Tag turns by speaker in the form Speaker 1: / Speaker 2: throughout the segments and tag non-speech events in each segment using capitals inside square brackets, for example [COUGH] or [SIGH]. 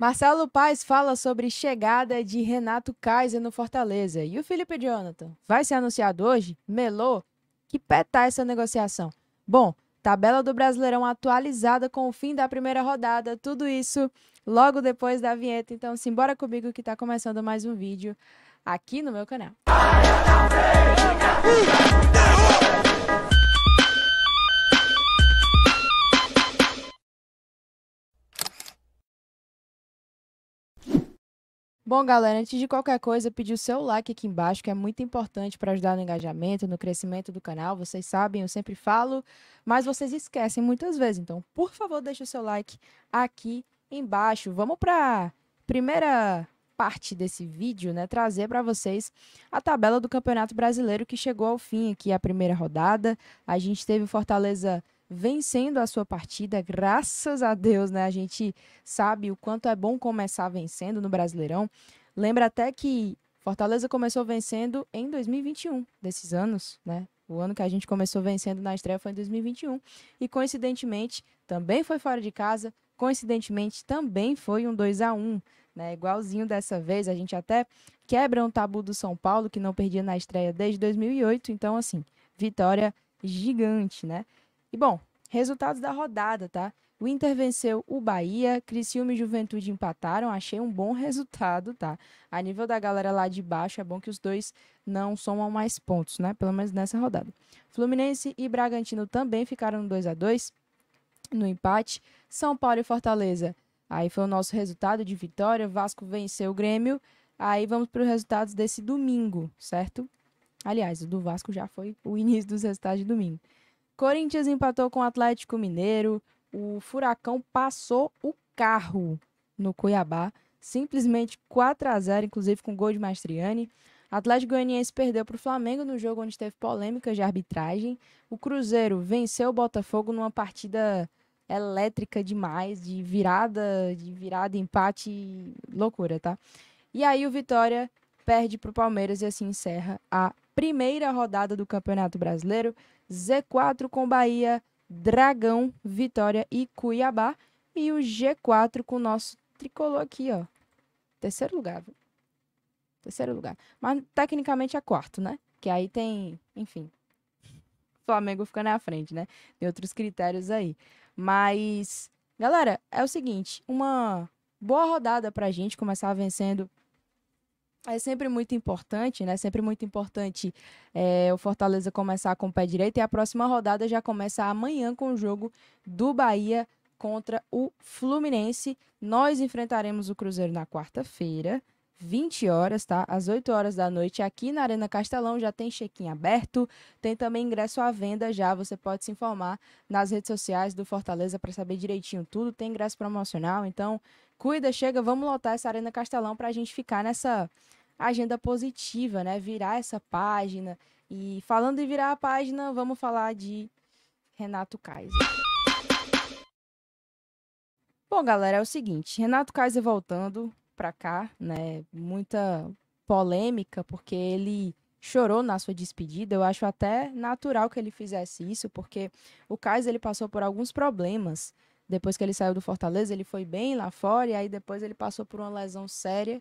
Speaker 1: Marcelo Paes fala sobre chegada de Renato Kaiser no Fortaleza. E o Felipe Jonathan? Vai ser anunciado hoje? Melô? Que pé tá essa negociação? Bom, tabela do Brasileirão atualizada com o fim da primeira rodada. Tudo isso logo depois da vinheta. Então, simbora comigo que tá começando mais um vídeo aqui no meu canal. Bom, galera, antes de qualquer coisa, pedir o seu like aqui embaixo, que é muito importante para ajudar no engajamento, no crescimento do canal. Vocês sabem, eu sempre falo, mas vocês esquecem muitas vezes. Então, por favor, deixe o seu like aqui embaixo. Vamos para primeira parte desse vídeo, né, trazer para vocês a tabela do Campeonato Brasileiro que chegou ao fim aqui a primeira rodada. A gente teve o Fortaleza vencendo a sua partida, graças a Deus, né? A gente sabe o quanto é bom começar vencendo no Brasileirão. Lembra até que Fortaleza começou vencendo em 2021, desses anos, né? O ano que a gente começou vencendo na estreia foi em 2021. E coincidentemente, também foi fora de casa, coincidentemente também foi um 2 a 1 né? Igualzinho dessa vez, a gente até quebra um tabu do São Paulo, que não perdia na estreia desde 2008. Então, assim, vitória gigante, né? E bom, Resultados da rodada, tá? O Inter venceu o Bahia, Criciúma e Juventude empataram. Achei um bom [LAUGHS] resultado, tá? A nível da galera lá de baixo, é bom que os dois não somam mais pontos, né? Pelo menos nessa rodada. Fluminense e Bragantino também ficaram 2 a 2 no empate. São Paulo e Fortaleza. Aí foi o nosso resultado de vitória. Vasco venceu o Grêmio. Aí vamos para os resultados desse domingo, certo? Aliás, o do Vasco já foi o início dos resultados de domingo. Corinthians empatou com o Atlético Mineiro. O Furacão passou o carro no Cuiabá. Simplesmente 4 a 0 inclusive com gol de Mastriani. Atlético Goianiense perdeu para o Flamengo no jogo onde teve polêmica de arbitragem. O Cruzeiro venceu o Botafogo numa partida elétrica demais, de virada, de virada, empate, loucura, tá? E aí o Vitória perde para o Palmeiras e assim encerra a primeira rodada do Campeonato Brasileiro, Z4 com Bahia, Dragão, Vitória e Cuiabá. E o G4 com o nosso tricolor aqui, ó. Terceiro lugar. Viu? Terceiro lugar. Mas tecnicamente é quarto, né? Que aí tem, enfim. Flamengo ficando na frente, né? Tem outros critérios aí. Mas, galera, é o seguinte: uma boa rodada pra gente começar vencendo é sempre muito importante, né? Sempre muito importante é, o Fortaleza começar com o pé direito e a próxima rodada já começa amanhã com o jogo do Bahia contra o Fluminense. Nós enfrentaremos o Cruzeiro na quarta-feira. 20 horas, tá? Às 8 horas da noite, aqui na Arena Castelão, já tem check-in aberto, tem também ingresso à venda já, você pode se informar nas redes sociais do Fortaleza para saber direitinho tudo, tem ingresso promocional, então cuida, chega, vamos lotar essa Arena Castelão para a gente ficar nessa agenda positiva, né? Virar essa página. E falando em virar a página, vamos falar de Renato Kaiser. Bom, galera, é o seguinte, Renato Kaiser voltando, para cá, né? Muita polêmica, porque ele chorou na sua despedida. Eu acho até natural que ele fizesse isso, porque o Kais ele passou por alguns problemas. Depois que ele saiu do Fortaleza, ele foi bem lá fora e aí depois ele passou por uma lesão séria.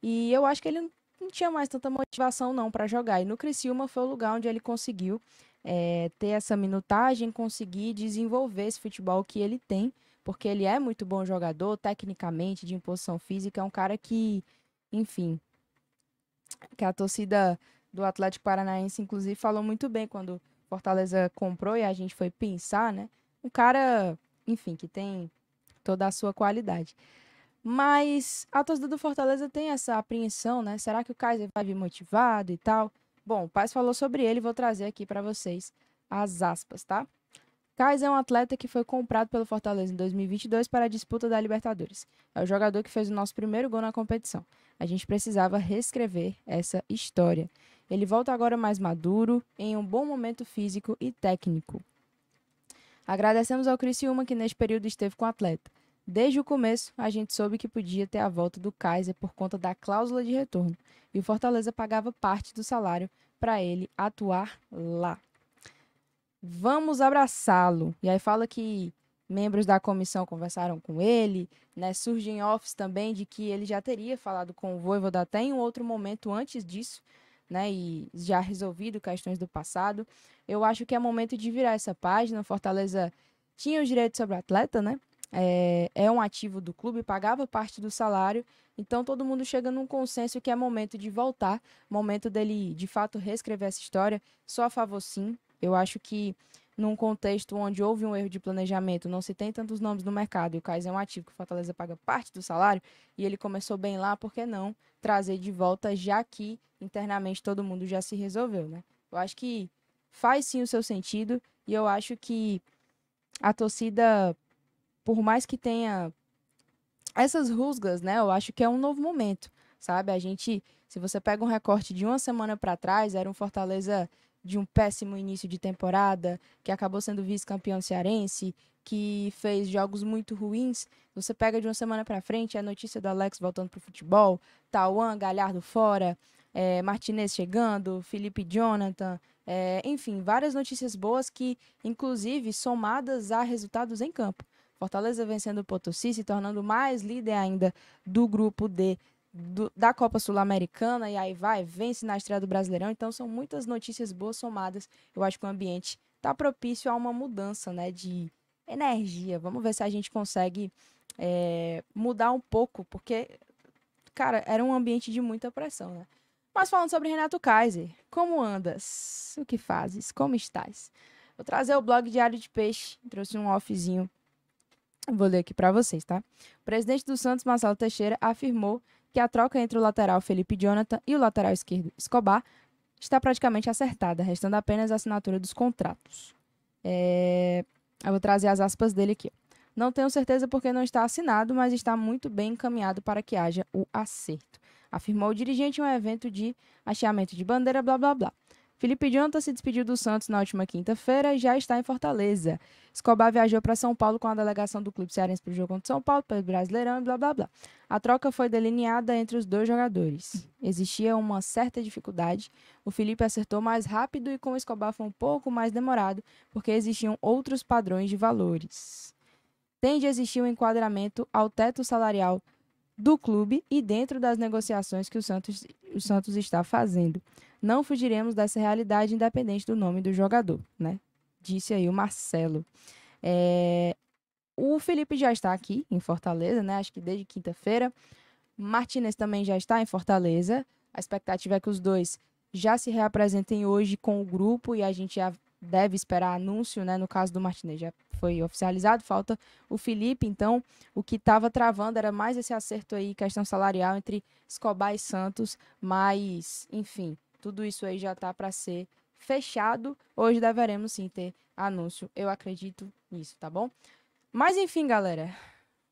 Speaker 1: E eu acho que ele não tinha mais tanta motivação não para jogar. E no Criciúma foi o lugar onde ele conseguiu é, ter essa minutagem, conseguir desenvolver esse futebol que ele tem, porque ele é muito bom jogador, tecnicamente, de imposição física, é um cara que, enfim, que a torcida do Atlético Paranaense, inclusive, falou muito bem quando Fortaleza comprou e a gente foi pensar, né? Um cara, enfim, que tem toda a sua qualidade. Mas a torcida do Fortaleza tem essa apreensão, né? Será que o Kaiser vai vir motivado e tal? Bom, o Paz falou sobre ele, vou trazer aqui para vocês as aspas, tá? Kais é um atleta que foi comprado pelo Fortaleza em 2022 para a disputa da Libertadores. É o jogador que fez o nosso primeiro gol na competição. A gente precisava reescrever essa história. Ele volta agora mais maduro, em um bom momento físico e técnico. Agradecemos ao Criciúma que neste período esteve com o atleta. Desde o começo, a gente soube que podia ter a volta do Kaiser por conta da cláusula de retorno, e o Fortaleza pagava parte do salário para ele atuar lá. Vamos abraçá-lo. E aí fala que membros da comissão conversaram com ele, né? Surgem offs também de que ele já teria falado com o Voivoda até em um outro momento antes disso, né, e já resolvido questões do passado. Eu acho que é momento de virar essa página. Fortaleza tinha os direitos sobre o atleta, né? é, é um ativo do clube, pagava parte do salário, então todo mundo chega num consenso que é momento de voltar, momento dele de fato reescrever essa história. Só a favor, sim. Eu acho que num contexto onde houve um erro de planejamento, não se tem tantos nomes no mercado, e o Kaiser é um ativo que o Fortaleza paga parte do salário, e ele começou bem lá, por que não trazer de volta, já que internamente todo mundo já se resolveu, né? Eu acho que faz sim o seu sentido, e eu acho que a torcida por mais que tenha essas rusgas, né? Eu acho que é um novo momento, sabe? A gente, se você pega um recorte de uma semana para trás, era um Fortaleza de um péssimo início de temporada, que acabou sendo vice-campeão cearense, que fez jogos muito ruins. Você pega de uma semana para frente é a notícia do Alex voltando pro futebol, Tauan, Galhardo fora, é, Martinez chegando, Felipe Jonathan, é, enfim, várias notícias boas que, inclusive, somadas a resultados em campo, Fortaleza vencendo o Potosí, se tornando mais líder ainda do grupo D do, da Copa Sul-Americana, e aí vai, vence na estreia do Brasileirão. Então são muitas notícias boas somadas. Eu acho que o ambiente está propício a uma mudança né, de energia. Vamos ver se a gente consegue é, mudar um pouco, porque, cara, era um ambiente de muita pressão, né? Mas falando sobre Renato Kaiser, como andas? O que fazes? Como estás? Vou trazer o blog Diário de Peixe, trouxe um offzinho Vou ler aqui para vocês, tá? O presidente do Santos, Marcelo Teixeira, afirmou que a troca entre o lateral Felipe Jonathan e o lateral esquerdo Escobar está praticamente acertada, restando apenas a assinatura dos contratos. É... Eu vou trazer as aspas dele aqui. Não tenho certeza porque não está assinado, mas está muito bem encaminhado para que haja o acerto. Afirmou o dirigente em um evento de hasteamento de bandeira, blá blá blá. Felipe Jonathan se despediu do Santos na última quinta-feira e já está em Fortaleza. Escobar viajou para São Paulo com a delegação do clube cearense para o jogo contra São Paulo, pelo Brasileirão e blá blá blá. A troca foi delineada entre os dois jogadores. Existia uma certa dificuldade. O Felipe acertou mais rápido e com o Escobar foi um pouco mais demorado, porque existiam outros padrões de valores. Tem de existir um enquadramento ao teto salarial do clube e dentro das negociações que o Santos, o Santos está fazendo. Não fugiremos dessa realidade independente do nome do jogador, né? Disse aí o Marcelo. É... O Felipe já está aqui em Fortaleza, né? Acho que desde quinta-feira. Martinez também já está em Fortaleza. A expectativa é que os dois já se reapresentem hoje com o grupo e a gente já deve esperar anúncio, né? No caso do Martinez já foi oficializado, falta o Felipe. Então, o que estava travando era mais esse acerto aí, questão salarial entre Escobar e Santos, mas, enfim, tudo isso aí já está para ser fechado. Hoje deveremos sim ter anúncio. Eu acredito nisso, tá bom? Mas enfim, galera.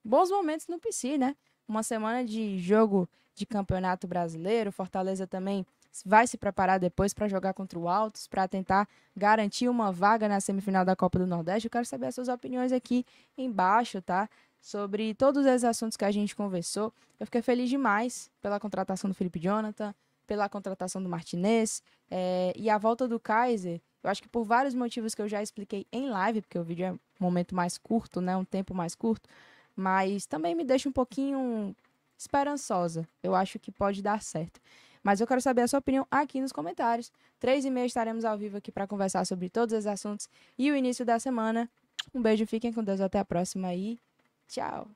Speaker 1: Bons momentos no PC, né? Uma semana de jogo de Campeonato Brasileiro. Fortaleza também vai se preparar depois para jogar contra o Altos, para tentar garantir uma vaga na semifinal da Copa do Nordeste. Eu quero saber as suas opiniões aqui embaixo, tá? Sobre todos esses assuntos que a gente conversou. Eu fiquei feliz demais pela contratação do Felipe Jonathan, pela contratação do Martinez é, e a volta do Kaiser. Eu acho que por vários motivos que eu já expliquei em live, porque o vídeo é um momento mais curto, né? Um tempo mais curto. Mas também me deixa um pouquinho esperançosa. Eu acho que pode dar certo. Mas eu quero saber a sua opinião aqui nos comentários. Três e meia estaremos ao vivo aqui para conversar sobre todos os assuntos e o início da semana. Um beijo, fiquem com Deus, até a próxima e tchau!